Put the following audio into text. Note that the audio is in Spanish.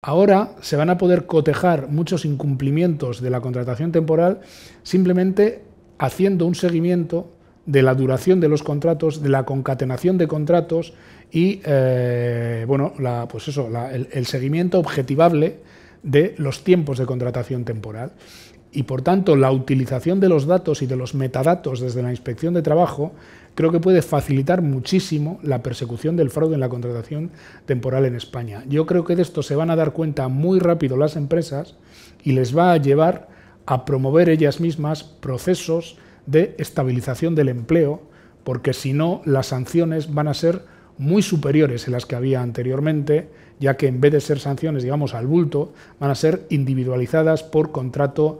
Ahora se van a poder cotejar muchos incumplimientos de la contratación temporal simplemente haciendo un seguimiento de la duración de los contratos, de la concatenación de contratos y eh, bueno, pues eso, el seguimiento objetivable de los tiempos de contratación temporal y por tanto la utilización de los datos y de los metadatos desde la inspección de trabajo creo que puede facilitar muchísimo la persecución del fraude en la contratación temporal en España. Yo creo que de esto se van a dar cuenta muy rápido las empresas y les va a llevar a promover ellas mismas procesos de estabilización del empleo, porque si no las sanciones van a ser muy superiores a las que había anteriormente, ya que en vez de ser sanciones, digamos, al bulto, van a ser individualizadas por contrato